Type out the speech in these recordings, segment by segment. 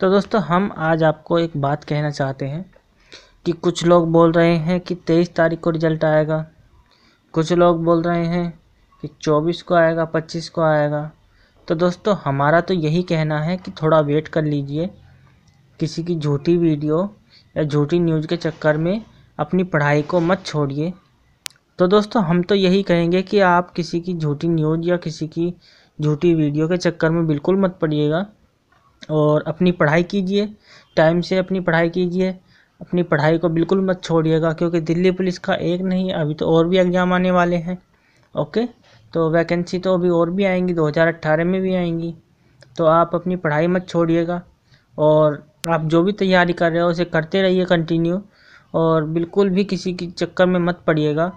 तो दोस्तों हम आज आपको एक बात कहना चाहते हैं कि कुछ लोग बोल रहे हैं कि तेईस तारीख को रिजल्ट आएगा कुछ लोग बोल रहे हैं कि चौबीस को आएगा पच्चीस को आएगा तो दोस्तों हमारा तो यही कहना है कि थोड़ा वेट कर लीजिए किसी की झूठी वीडियो या झूठी न्यूज़ के चक्कर में अपनी पढ़ाई को मत छोड़िए तो दोस्तों हम तो यही कहेंगे कि आप किसी की झूठी न्यूज़ या किसी की झूठी वीडियो के चक्कर में बिल्कुल मत पड़िएगा और अपनी पढ़ाई कीजिए टाइम से अपनी पढ़ाई कीजिए अपनी पढ़ाई को बिल्कुल मत छोड़िएगा क्योंकि दिल्ली पुलिस का एक नहीं अभी तो और भी एग्ज़ाम आने वाले हैं ओके तो वैकेंसी तो अभी और भी आएंगी 2018 में भी आएंगी तो आप अपनी पढ़ाई मत छोड़िएगा और आप जो भी तैयारी कर रहे हो उसे करते रहिए कंटिन्यू और बिल्कुल भी किसी के चक्कर में मत पड़िएगा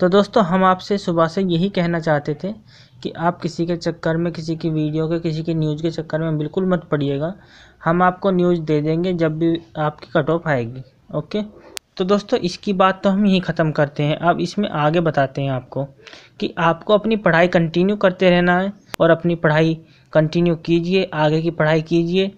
तो दोस्तों हम आपसे सुबह से यही कहना चाहते थे कि आप किसी के चक्कर में किसी की वीडियो के किसी की न्यूज़ के चक्कर में बिल्कुल मत पड़िएगा हम आपको न्यूज़ दे देंगे जब भी आपकी कट ऑफ आएगी ओके तो दोस्तों इसकी बात तो हम यहीं ख़त्म करते हैं अब इसमें आगे बताते हैं आपको कि आपको अपनी पढ़ाई कंटिन्यू करते रहना है और अपनी पढ़ाई कंटिन्यू कीजिए आगे की पढ़ाई कीजिए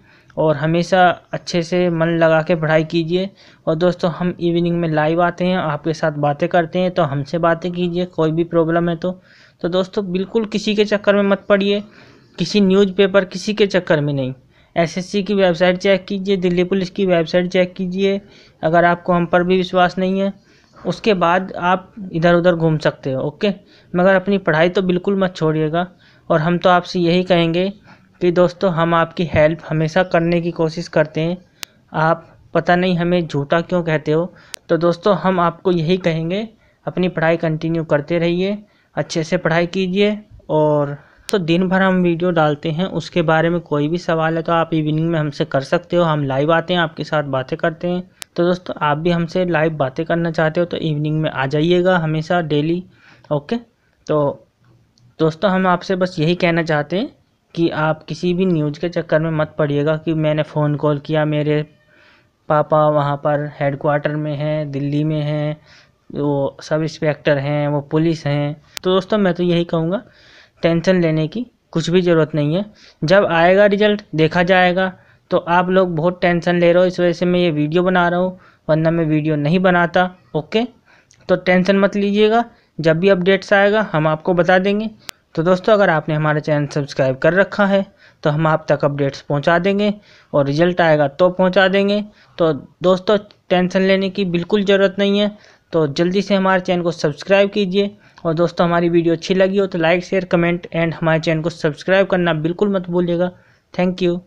और हमेशा अच्छे से मन लगा के पढ़ाई कीजिए और दोस्तों हम इवनिंग में लाइव आते हैं आपके साथ बातें करते हैं तो हमसे बातें कीजिए कोई भी प्रॉब्लम है तो तो दोस्तों बिल्कुल किसी के चक्कर में मत पड़िए किसी न्यूज़पेपर किसी के चक्कर में नहीं एसएससी की वेबसाइट चेक कीजिए दिल्ली पुलिस की वेबसाइट चेक कीजिए अगर आपको हम पर भी विश्वास नहीं है उसके बाद आप इधर उधर घूम सकते हो ओके मगर अपनी पढ़ाई तो बिल्कुल मत छोड़िएगा और हम तो आपसे यही कहेंगे कि दोस्तों हम आपकी हेल्प हमेशा करने की कोशिश करते हैं आप पता नहीं हमें झूठा क्यों कहते हो तो दोस्तों हम आपको यही कहेंगे अपनी पढ़ाई कंटिन्यू करते रहिए अच्छे से पढ़ाई कीजिए और तो दिन भर हम वीडियो डालते हैं उसके बारे में कोई भी सवाल है तो आप इवनिंग में हमसे कर सकते हो हम लाइव आते हैं आपके साथ बातें करते हैं तो दोस्तों आप भी हमसे लाइव बातें करना चाहते हो तो इवनिंग में आ जाइएगा हमेशा डेली ओके तो दोस्तों हम आपसे बस यही कहना चाहते हैं कि आप किसी भी न्यूज़ के चक्कर में मत पड़िएगा कि मैंने फ़ोन कॉल किया मेरे पापा वहाँ पर हेडक्वार्टर में हैं दिल्ली में हैं वो सब इंस्पेक्टर हैं वो पुलिस हैं तो दोस्तों मैं तो यही कहूँगा टेंशन लेने की कुछ भी ज़रूरत नहीं है जब आएगा रिजल्ट देखा जाएगा तो आप लोग बहुत टेंशन ले रहे हो इस वजह से मैं ये वीडियो बना रहा हूँ वरना मैं वीडियो नहीं बनाता ओके तो टेंशन मत लीजिएगा जब भी अपडेट्स आएगा हम आपको बता देंगे तो दोस्तों अगर आपने हमारा चैनल सब्सक्राइब कर रखा है तो हम आप तक अपडेट्स पहुंचा देंगे और रिजल्ट आएगा तो पहुंचा देंगे तो दोस्तों टेंशन लेने की बिल्कुल ज़रूरत नहीं है तो जल्दी से हमारे चैनल को सब्सक्राइब कीजिए और दोस्तों हमारी वीडियो अच्छी लगी हो तो लाइक शेयर कमेंट एंड हमारे चैनल को सब्सक्राइब करना बिल्कुल मत भूलिएगा थैंक यू